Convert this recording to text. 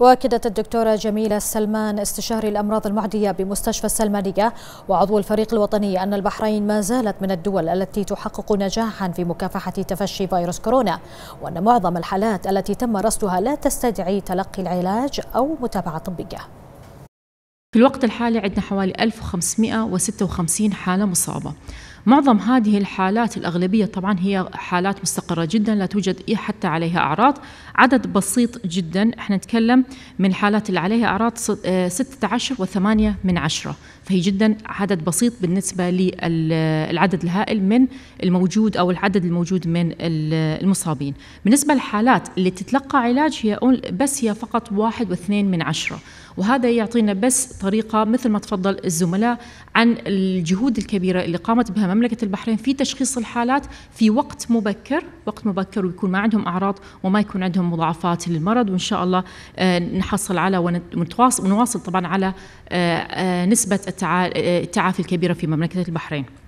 واكدت الدكتوره جميله السلمان استشاري الامراض المعديه بمستشفى السلمانيه وعضو الفريق الوطني ان البحرين ما زالت من الدول التي تحقق نجاحا في مكافحه تفشي فيروس كورونا وان معظم الحالات التي تم رصدها لا تستدعي تلقي العلاج او متابعه طبيه. في الوقت الحالي عندنا حوالي 1556 حالة مصابة معظم هذه الحالات الأغلبية طبعا هي حالات مستقرة جدا لا توجد حتى عليها أعراض عدد بسيط جدا احنا نتكلم من الحالات اللي عليها أعراض 16 آه، و8 من عشرة فهي جدا عدد بسيط بالنسبة للعدد الهائل من الموجود أو العدد الموجود من المصابين بالنسبة للحالات اللي تتلقى علاج هي بس هي فقط واحد واثنين من عشرة وهذا يعطينا بس طريقة مثل ما تفضل الزملاء عن الجهود الكبيرة اللي قامت بها مملكه البحرين في تشخيص الحالات في وقت مبكر وقت مبكر ويكون ما عندهم اعراض وما يكون عندهم مضاعفات للمرض وان شاء الله آه، نحصل على ونتواصل ونواصل طبعا على آه، آه، نسبه التعافي الكبيره في مملكه البحرين